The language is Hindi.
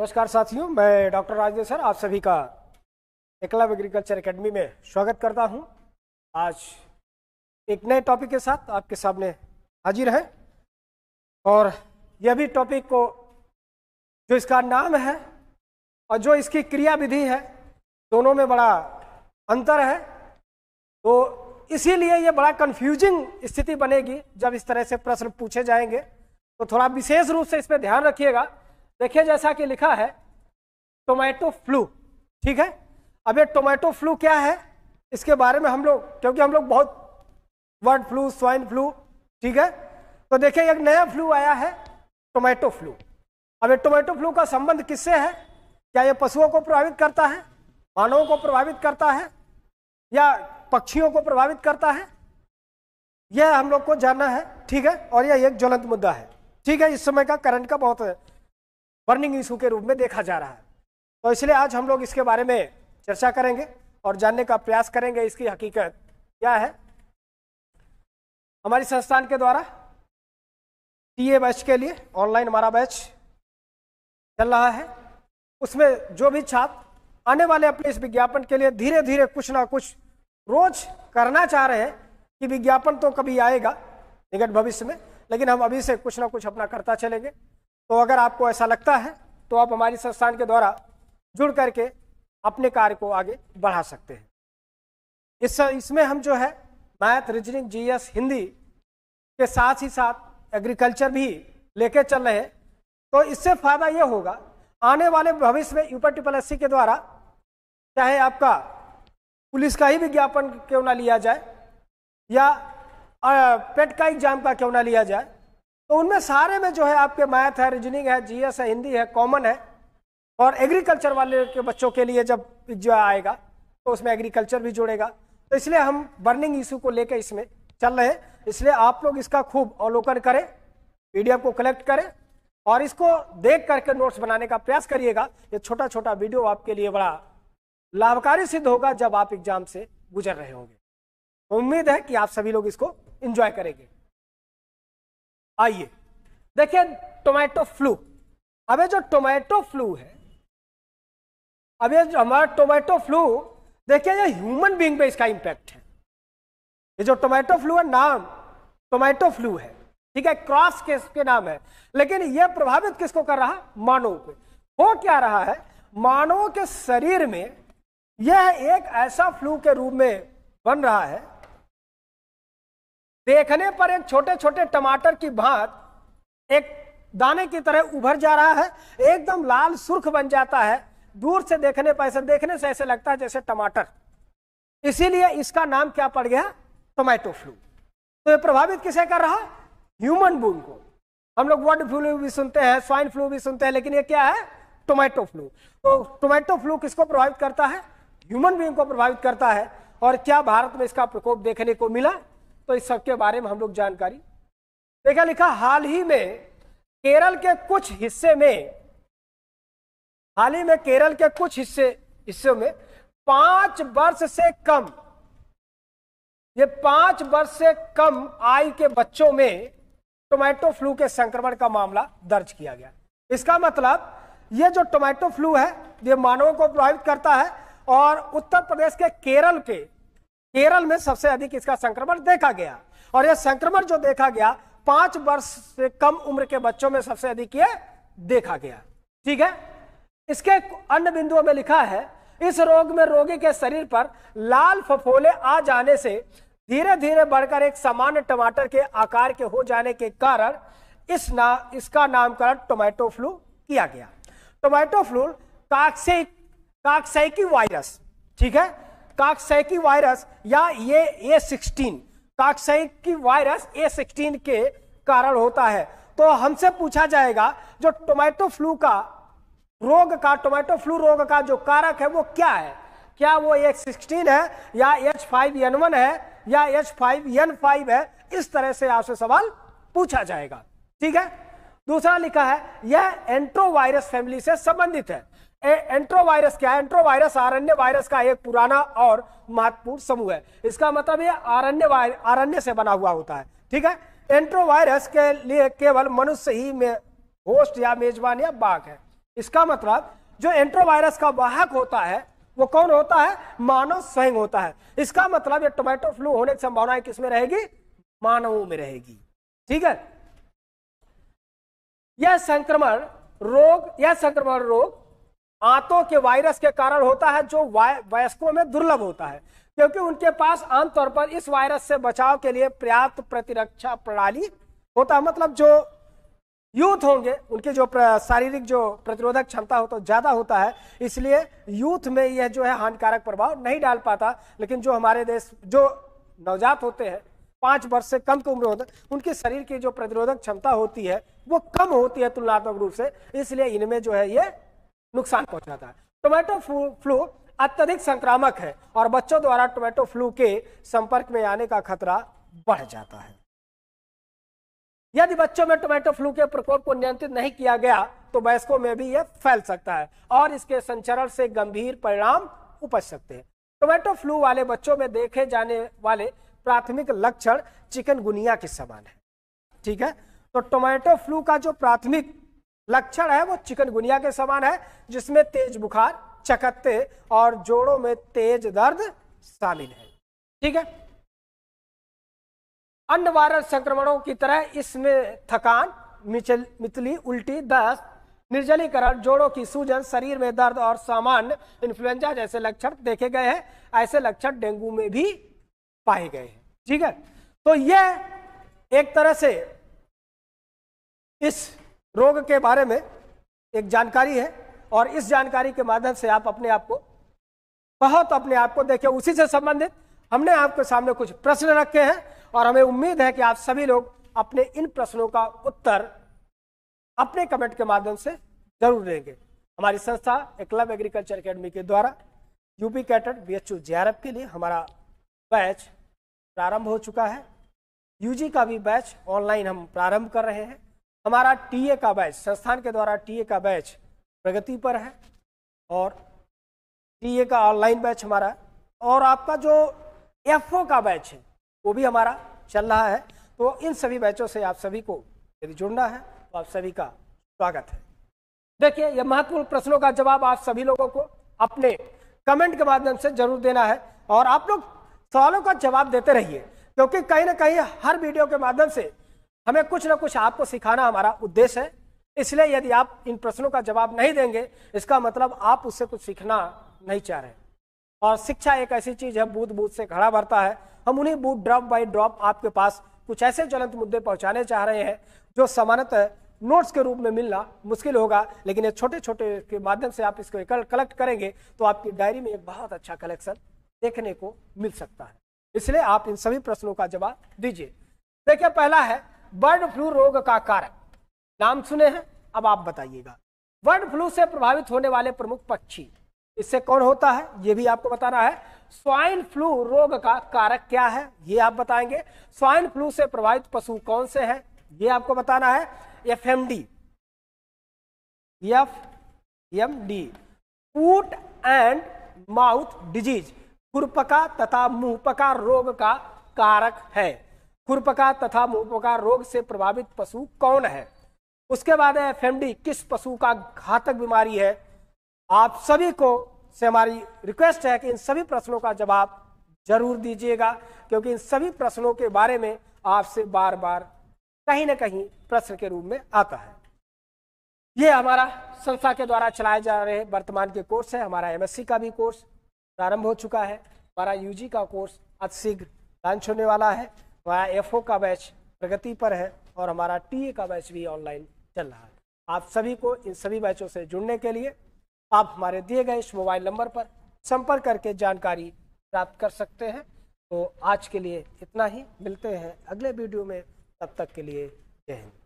नमस्कार साथियों मैं डॉक्टर राजदेव सर आप सभी का एकलव एग्रीकल्चर एकेडमी में स्वागत करता हूं आज एक नए टॉपिक के साथ आपके सामने हाजिर है और यह भी टॉपिक को जो इसका नाम है और जो इसकी क्रिया विधि है दोनों में बड़ा अंतर है तो इसीलिए ये बड़ा कंफ्यूजिंग स्थिति बनेगी जब इस तरह से प्रश्न पूछे जाएंगे तो थोड़ा विशेष रूप से इस पर ध्यान रखिएगा देखिए जैसा कि लिखा है टोमेटो फ्लू ठीक है अब ये टोमेटो फ्लू क्या है इसके बारे में हम लोग क्योंकि हम लोग बहुत बर्ड फ्लू स्वाइन फ्लू ठीक है तो देखिए एक नया फ्लू आया है टोमेटो फ्लू अब ये टोमेटो फ्लू का संबंध किससे है क्या ये पशुओं को प्रभावित करता है मानवों को प्रभावित करता है या पक्षियों को प्रभावित करता है यह हम लोग को जानना है ठीक है और यह एक ज्वलंत मुद्दा है ठीक है इस समय का करंट का बहुत है बर्निंग इशू के रूप में देखा जा रहा है तो इसलिए आज हम लोग इसके बारे में चर्चा करेंगे और जानने का प्रयास करेंगे इसकी हकीकत क्या है हमारी संस्थान के द्वारा टीए बैच के लिए ऑनलाइन हमारा बैच चल रहा है उसमें जो भी छात्र आने वाले अपने इस विज्ञापन के लिए धीरे धीरे कुछ ना कुछ रोज करना चाह रहे हैं कि विज्ञापन तो कभी आएगा निकट भविष्य में लेकिन हम अभी से कुछ ना कुछ अपना करता चलेंगे तो अगर आपको ऐसा लगता है तो आप हमारी संस्थान के द्वारा जुड़ करके अपने कार्य को आगे बढ़ा सकते हैं इस इसमें हम जो है मैथ रीजनिंग जीएस हिंदी के साथ ही साथ एग्रीकल्चर भी लेके चल रहे हैं तो इससे फायदा ये होगा आने वाले भविष्य में यूपर ट्रिपल एस के द्वारा चाहे आपका पुलिस का ही विज्ञापन क्यों ना लिया जाए या पेट का एग्जाम का क्यों ना लिया जाए तो उनमें सारे में जो है आपके मैथ है रीजनिंग है जीएस है हिंदी है कॉमन है और एग्रीकल्चर वाले के बच्चों के लिए जब जो आएगा तो उसमें एग्रीकल्चर भी जुड़ेगा तो इसलिए हम बर्निंग इशू को लेकर इसमें चल रहे हैं इसलिए आप लोग इसका खूब अवलोकन करें पीडीएफ को कलेक्ट करें और इसको देख करके नोट्स बनाने का प्रयास करिएगा ये छोटा छोटा वीडियो आपके लिए बड़ा लाभकारी सिद्ध होगा जब आप एग्जाम से गुजर रहे होंगे उम्मीद है कि आप सभी लोग इसको एंजॉय करेंगे आइए देखिए टोमेटो फ्लू अब ये जो टोमेटो फ्लू है अब ये जो हमारा टोमेटो फ्लू देखिए ये ह्यूमन बीइंग पे इसका इंपैक्ट है ये जो टोमेटो फ्लू है नाम टोमेटो फ्लू है ठीक है क्रॉस केस के नाम है लेकिन ये प्रभावित किसको कर रहा मानव पे हो क्या रहा है मानव के शरीर में यह एक ऐसा फ्लू के रूप में बन रहा है देखने पर एक छोटे छोटे टमाटर की भात एक दाने की तरह उभर जा रहा है एकदम लाल सुर्ख बन जाता है दूर से देखने पर ऐसे देखने से ऐसे लगता है जैसे टमाटर इसीलिए इसका नाम क्या पड़ गया टोमेटो फ्लू तो ये प्रभावित किसे कर रहा है ह्यूमन बूम को हम लोग वर्ड फ्लू भी सुनते हैं स्वाइन फ्लू भी सुनते हैं लेकिन ये क्या है टोमेटो फ्लू तो टोमेटो फ्लू किसको प्रभावित करता है ह्यूमन बींग को प्रभावित करता है और क्या भारत में इसका प्रकोप देखने को मिला तो इस सब के बारे में हम लोग जानकारी देखा लिखा हाल ही में केरल के कुछ हिस्से में हाल ही में केरल के कुछ हिस्से हिस्सों में पांच वर्ष से कम ये पांच वर्ष से कम आय के बच्चों में टोमेटो फ्लू के संक्रमण का मामला दर्ज किया गया इसका मतलब ये जो टोमेटो फ्लू है ये मानवों को प्रभावित करता है और उत्तर प्रदेश के केरल के केरल में सबसे अधिक इसका संक्रमण देखा गया और यह संक्रमण जो देखा गया पांच वर्ष से कम उम्र के बच्चों में सबसे अधिक यह देखा गया ठीक है इसके अन्य बिंदुओं में लिखा है इस रोग में रोगी के शरीर पर लाल फफोले आ जाने से धीरे धीरे बढ़कर एक सामान्य टमाटर के आकार के हो जाने के कारण इस ना इसका नामकरण टोमेटो फ्लू किया गया टोमेटो फ्लू काक्से काक्साइकी वायरस ठीक है काकसैकी वायरस या ये A sixteen Coxsackie virus A sixteen के कारण होता है तो हमसे पूछा जाएगा जो टोमेटो फ्लू का रोग का टोमेटो फ्लू रोग का जो कारक है वो क्या है क्या वो ए सिक्सटीन है या एच फाइव एन वन है या एच फाइव एन फाइव है इस तरह से आपसे सवाल पूछा जाएगा ठीक है दूसरा लिखा है यह एंट्रोवायरस फैमिली से संबंधित है एंट्रोवायरस क्या है एंट्रोवायरस आरण्य वायरस का एक पुराना और महत्वपूर्ण समूह है इसका मतलब ये आरण्य आरण्य से बना हुआ होता है ठीक है एंट्रोवायरस के लिए केवल मनुष्य ही में होस्ट या मेजबान या बाघ है इसका मतलब जो एंट्रोवायरस का वाहक होता है वो कौन होता है मानव स्वयं होता है इसका मतलब ये टोमेटो फ्लू होने की संभावना किसमें रहेगी मानवों में रहेगी ठीक है यह संक्रमण रोग यह संक्रमण रोग आंतों के वायरस के कारण होता है जो वयस्कों में दुर्लभ होता है क्योंकि उनके पास आमतौर पर इस वायरस से बचाव के लिए पर्याप्त प्रतिरक्षा प्रणाली होता है मतलब जो यूथ होंगे उनकी जो शारीरिक जो प्रतिरोधक क्षमता हो तो ज़्यादा होता है इसलिए यूथ में यह जो है हानिकारक प्रभाव नहीं डाल पाता लेकिन जो हमारे देश जो नवजात होते हैं पांच वर्ष से कम की उम्र होते उनके शरीर की जो प्रतिरोधक क्षमता होती है वो कम होती है तुलनात्मक रूप से इसलिए इनमें जो है ये नुकसान पहुंचाता है टोमेटो फ्लू अत्यधिक संक्रामक है और बच्चों द्वारा टोमेटो फ्लू के संपर्क में आने का खतरा बढ़ जाता है यदि बच्चों में टोमेटो फ्लू के प्रकोप को नियंत्रित नहीं किया गया तो वयस्कों में भी यह फैल सकता है और इसके संचरण से गंभीर परिणाम उपज सकते हैं टोमेटो फ्लू वाले बच्चों में देखे जाने वाले प्राथमिक लक्षण चिकनगुनिया के समान है ठीक है तो टोमेटो फ्लू का जो प्राथमिक लक्षण है वो चिकनगुनिया के समान है जिसमें तेज बुखार चकत्ते और जोड़ों में तेज दर्द शामिल है ठीक है अन्य वायरल संक्रमणों की तरह इसमें थकान मिचल मितली उल्टी दस्त निर्जलीकरण जोड़ों की सूजन शरीर में दर्द और सामान्य इन्फ्लुएंजा जैसे लक्षण देखे गए हैं ऐसे लक्षण डेंगू में भी पाए गए हैं ठीक है तो यह एक तरह से इस रोग के बारे में एक जानकारी है और इस जानकारी के माध्यम से आप अपने आप को बहुत अपने आप को देखें उसी से संबंधित हमने आपके सामने कुछ प्रश्न रखे हैं और हमें उम्मीद है कि आप सभी लोग अपने इन प्रश्नों का उत्तर अपने कमेंट के माध्यम से जरूर देंगे हमारी संस्था एकलव एग्रीकल्चर अकेडमी के द्वारा यूपी कैटर बी एच के लिए हमारा बैच प्रारंभ हो चुका है यूजी का भी बैच ऑनलाइन हम प्रारंभ कर रहे हैं हमारा टीए का बैच संस्थान के द्वारा टीए का बैच प्रगति पर है और टीए का ऑनलाइन बैच हमारा और आपका जो एफओ का बैच है वो भी हमारा चल रहा है तो इन सभी बैचों से आप सभी को यदि जुड़ना है तो आप सभी का स्वागत है देखिए यह महत्वपूर्ण प्रश्नों का जवाब आप सभी लोगों को अपने कमेंट के माध्यम से जरूर देना है और आप लोग सवालों का जवाब देते रहिए क्योंकि कहीं ना कहीं हर वीडियो के माध्यम से हमें कुछ ना कुछ आपको सिखाना हमारा उद्देश्य है इसलिए यदि आप इन प्रश्नों का जवाब नहीं देंगे इसका मतलब आप उससे कुछ सीखना नहीं चाह रहे और शिक्षा एक ऐसी चीज है बूथ बूथ से खड़ा भरता है हम उन्हीं बूथ ड्रॉप बाई ड्रॉप आपके पास कुछ ऐसे ज्वलंत मुद्दे पहुंचाने चाह रहे हैं जो सामान्यतः नोट्स के रूप में मिलना मुश्किल होगा लेकिन ये छोटे छोटे के माध्यम से आप इसको कलेक्ट करेंगे तो आपकी डायरी में एक बहुत अच्छा कलेक्शन देखने को मिल सकता है इसलिए आप इन सभी प्रश्नों का जवाब दीजिए देखिए पहला है बर्ड फ्लू रोग का कारक नाम सुने हैं अब आप बताइएगा बर्ड फ्लू से प्रभावित होने वाले प्रमुख पक्षी इससे कौन होता है यह भी आपको बताना है स्वाइन फ्लू रोग का कारक क्या है यह आप बताएंगे स्वाइन फ्लू से प्रभावित पशु कौन से हैं यह आपको बताना है F M D F M D foot and mouth disease खुरपका तथा मुंहपका रोग का कारक है खुरपका तथा मुहपका रोग से प्रभावित पशु कौन है उसके बाद है एफएमडी किस पशु का घातक बीमारी है आप सभी को से हमारी रिक्वेस्ट है कि इन सभी प्रश्नों का जवाब जरूर दीजिएगा क्योंकि इन सभी प्रश्नों के बारे में आपसे बार बार कहीं ना कहीं प्रश्न के रूप में आता है ये हमारा संस्था के द्वारा चलाए जा रहे वर्तमान के कोर्स है हमारा एमएससी का भी कोर्स प्रारंभ हो चुका है हमारा यूजी का कोर्स अतिशीघ्र लॉन्च होने वाला है वहाँ एफ का बैच प्रगति पर है और हमारा टी का बैच भी ऑनलाइन चल रहा है आप सभी को इन सभी बैचों से जुड़ने के लिए आप हमारे दिए गए इस मोबाइल नंबर पर संपर्क करके जानकारी प्राप्त कर सकते हैं तो आज के लिए इतना ही मिलते हैं अगले वीडियो में तब तक के लिए जय हिंद